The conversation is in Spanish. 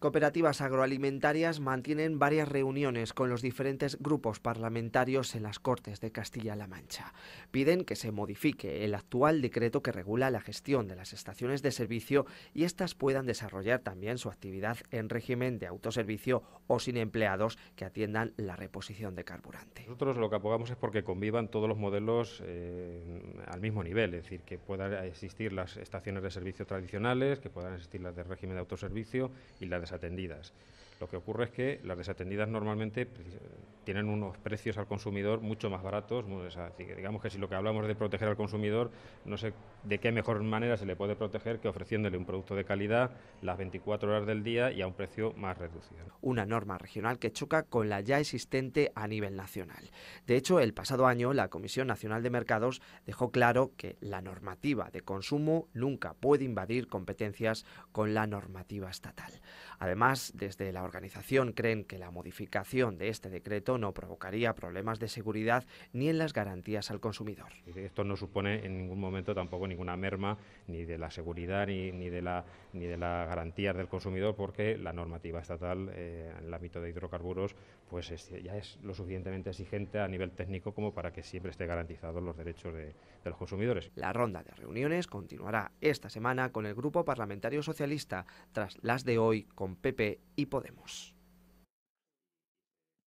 Cooperativas agroalimentarias mantienen varias reuniones con los diferentes grupos parlamentarios en las Cortes de Castilla-La Mancha. Piden que se modifique el actual decreto que regula la gestión de las estaciones de servicio y éstas puedan desarrollar también su actividad en régimen de autoservicio o sin empleados que atiendan la reposición de carburante. Nosotros lo que apogamos es porque convivan todos los modelos eh, al mismo nivel, es decir, que puedan existir las estaciones de servicio tradicionales, que puedan existir las de régimen de autoservicio y las de atendidas. Lo que ocurre es que las desatendidas normalmente eh, tienen unos precios al consumidor mucho más baratos. digamos que si lo que hablamos de proteger al consumidor, no sé de qué mejor manera se le puede proteger que ofreciéndole un producto de calidad las 24 horas del día y a un precio más reducido. Una norma regional que choca con la ya existente a nivel nacional. De hecho, el pasado año la Comisión Nacional de Mercados dejó claro que la normativa de consumo nunca puede invadir competencias con la normativa estatal. Además, desde la organización creen que la modificación de este decreto no provocaría problemas de seguridad ni en las garantías al consumidor. Esto no supone en ningún momento tampoco ninguna merma ni de la seguridad ni, de, la, ni de las garantías del consumidor porque la normativa estatal eh, en el ámbito de hidrocarburos pues ya es lo suficientemente exigente a nivel técnico como para que siempre esté garantizados los derechos de, de los consumidores. La ronda de reuniones continuará esta semana con el Grupo Parlamentario Socialista tras las de hoy con Pepe y Podemos.